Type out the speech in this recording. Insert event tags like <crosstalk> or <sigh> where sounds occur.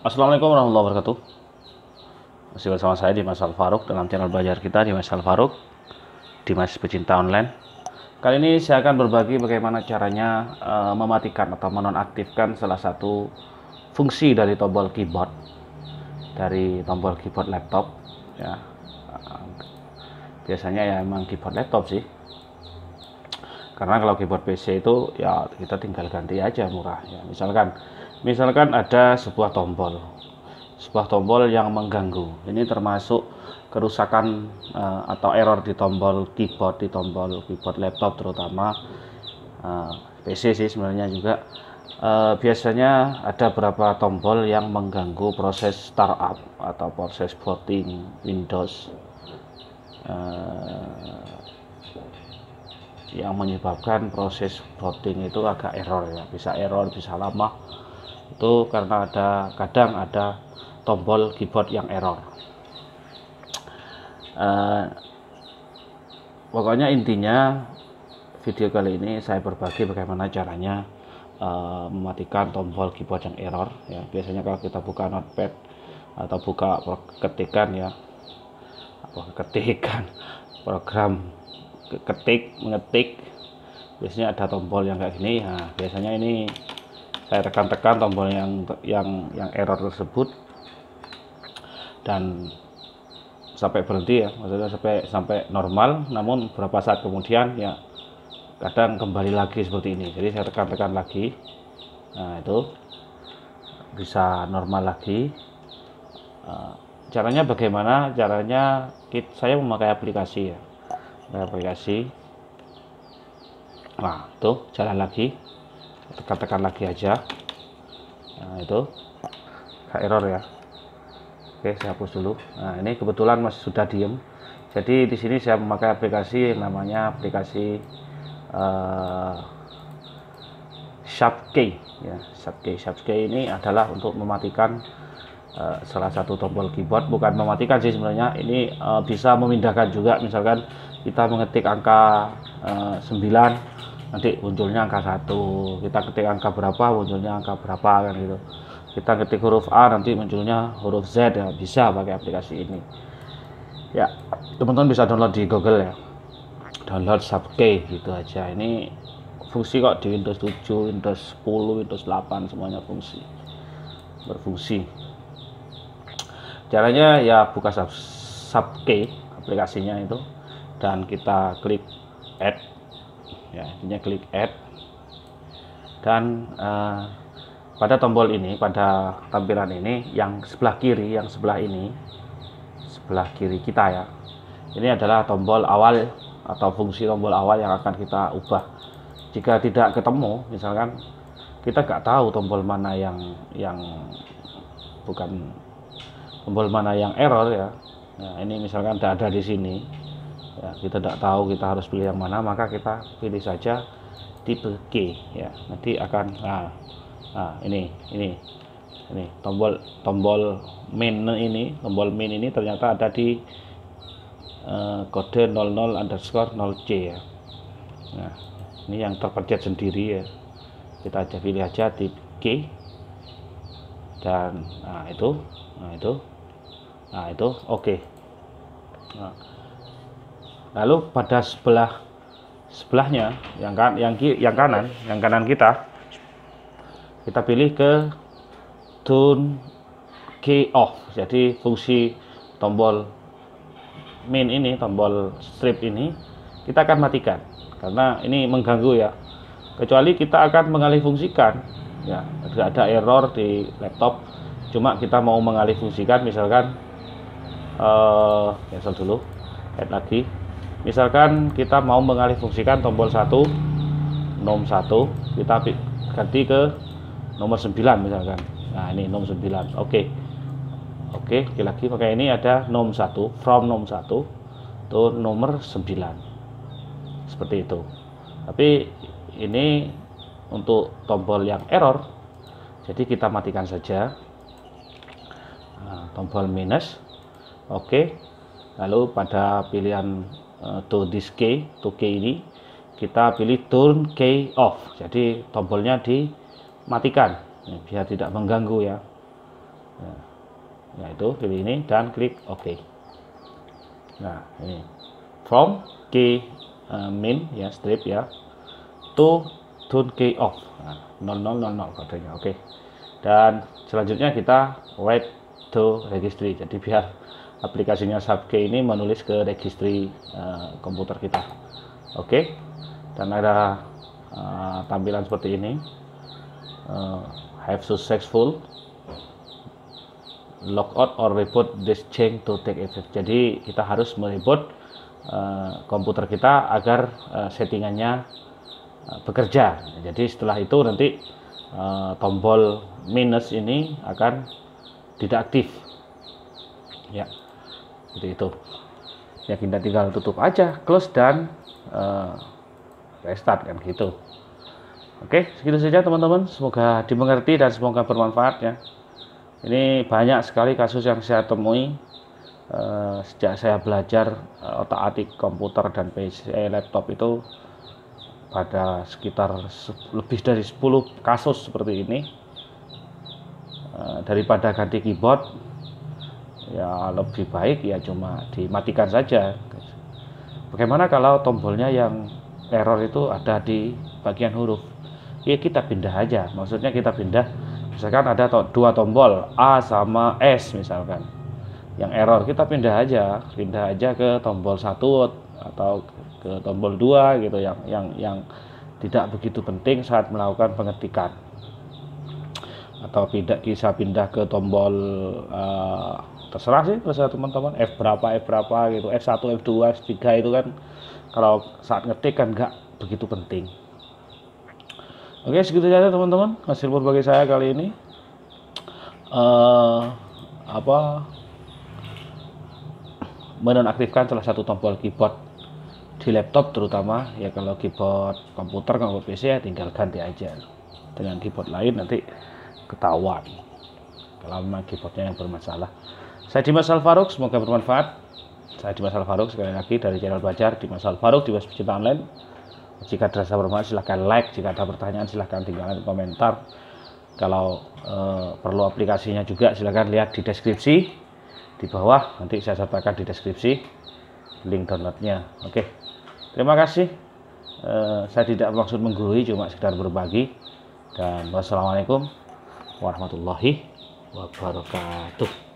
Assalamualaikum warahmatullahi wabarakatuh Masih bersama saya di Mas Alfaruk dalam channel belajar kita di Mas Alfaruk Mas Pecinta Online Kali ini saya akan berbagi bagaimana caranya uh, mematikan atau menonaktifkan salah satu fungsi dari tombol keyboard dari tombol keyboard laptop ya biasanya ya emang keyboard laptop sih karena kalau keyboard PC itu ya kita tinggal ganti aja murah ya misalkan misalkan ada sebuah tombol sebuah tombol yang mengganggu ini termasuk kerusakan uh, atau error di tombol keyboard di tombol keyboard laptop terutama uh, eh, PC sih sebenarnya juga uh, biasanya ada beberapa tombol yang mengganggu proses startup atau proses booting Windows uh, yang menyebabkan proses booting itu agak error ya bisa error bisa lama itu karena ada kadang ada tombol keyboard yang error uh, pokoknya intinya video kali ini saya berbagi bagaimana caranya uh, mematikan tombol keyboard yang error ya biasanya kalau kita buka notepad atau buka ketikan ya apa ketikan <laughs> program ketik mengetik biasanya ada tombol yang kayak gini nah, biasanya ini saya tekan-tekan tombol yang yang yang error tersebut dan sampai berhenti ya maksudnya sampai sampai normal namun beberapa saat kemudian ya kadang kembali lagi seperti ini jadi saya tekan-tekan lagi nah itu bisa normal lagi eh, caranya bagaimana caranya kita, saya memakai aplikasi ya aplikasi nah itu jalan lagi tekan-tekan lagi aja nah itu gak error ya oke saya hapus dulu nah ini kebetulan masih sudah diem jadi di sini saya memakai aplikasi yang namanya aplikasi uh, key ya sharp key sharp key ini adalah untuk mematikan uh, salah satu tombol keyboard bukan mematikan sih sebenarnya ini uh, bisa memindahkan juga misalkan kita mengetik angka uh, 9 nanti munculnya angka satu kita ketik angka berapa munculnya angka berapa kan gitu kita ketik huruf A nanti munculnya huruf Z ya bisa pakai aplikasi ini ya teman-teman bisa download di Google ya download Subkey gitu aja ini fungsi kok di Windows 7 Windows 10 Windows 8 semuanya fungsi berfungsi caranya ya buka sub, sub aplikasinya itu dan kita klik add ya artinya klik add dan uh, pada tombol ini pada tampilan ini yang sebelah kiri yang sebelah ini sebelah kiri kita ya ini adalah tombol awal atau fungsi tombol awal yang akan kita ubah jika tidak ketemu misalkan kita nggak tahu tombol mana yang yang bukan tombol mana yang error ya nah ini misalkan tidak ada di sini ya, kita tidak tahu kita harus pilih yang mana maka kita pilih saja tipe G ya nanti akan nah, nah ini ini ini tombol tombol main ini tombol main ini ternyata ada di uh, kode 00 underscore 0C ya nah ini yang terpencet sendiri ya kita aja pilih aja tipe G dan nah itu nah itu nah itu oke okay. nah, Lalu pada sebelah sebelahnya yang kan yang yang kanan, yang kanan kita kita pilih ke tune key off. Jadi fungsi tombol main ini, tombol strip ini kita akan matikan karena ini mengganggu ya. Kecuali kita akan mengalih fungsikan ya, tidak ada error di laptop. Cuma kita mau mengalih fungsikan misalkan uh, cancel dulu add lagi misalkan kita mau mengalih fungsikan tombol 1 nom 1 kita ganti ke nomor 9 misalkan nah ini nom 9 oke okay. oke okay, lagi lagi pakai ini ada nom 1 from nom 1 itu nomor 9 seperti itu tapi ini untuk tombol yang error jadi kita matikan saja nah, tombol minus oke okay. lalu pada pilihan Eh, to this key to key ini kita pilih turn key off jadi tombolnya dimatikan ya, biar tidak mengganggu ya nah ya, itu pilih ini dan klik OK nah ini from key uh, min ya strip ya to turn key off nah, 0000 kodenya oke okay. dan selanjutnya kita write to registry jadi biar aplikasinya Subkey ini menulis ke registry uh, eh, komputer kita oke okay? dan ada uh, tampilan seperti ini uh, have successful log out or reboot this change to take effect jadi kita harus mereboot uh, komputer kita agar uh, settingannya bekerja jadi setelah itu nanti uh, tombol minus ini akan tidak aktif ya seperti itu ya kita tinggal tutup aja close dan uh, restart kan gitu oke segitu saja teman-teman semoga dimengerti dan semoga bermanfaat ya ini banyak sekali kasus yang saya temui uh, sejak saya belajar uh, otak atik komputer dan PC eh, laptop itu pada sekitar lebih dari 10 kasus seperti ini Eh, daripada ganti keyboard ya lebih baik ya cuma dimatikan saja bagaimana kalau tombolnya yang error itu ada di bagian huruf ya kita pindah aja maksudnya kita pindah misalkan ada to dua tombol A sama S misalkan yang error kita pindah aja pindah aja ke tombol satu atau ke tombol dua gitu yang yang yang tidak begitu penting saat melakukan pengetikan atau tidak bisa pindah ke tombol uh, terserah sih terserah teman-teman F berapa F berapa gitu F1 F2 F3 itu kan kalau saat ngetik kan nggak begitu penting oke segitu saja teman-teman hasil berbagi saya kali ini uh, apa menonaktifkan salah satu tombol keyboard di laptop terutama ya kalau keyboard komputer kalau PC ya tinggal ganti aja dengan keyboard lain nanti ketahuan kalau memang keyboardnya yang bermasalah saya Dimas Alvaro, semoga bermanfaat saya Dimas Alvaro sekali lagi dari channel Bajar Dimas di Dimas Pecinta Online jika terasa bermanfaat silahkan like jika ada pertanyaan silahkan tinggalkan komentar kalau e, perlu aplikasinya juga silahkan lihat di deskripsi di bawah nanti saya sertakan di deskripsi link downloadnya oke terima kasih e, saya tidak maksud menggurui cuma sekedar berbagi dan wassalamualaikum warahmatullahi wabarakatuh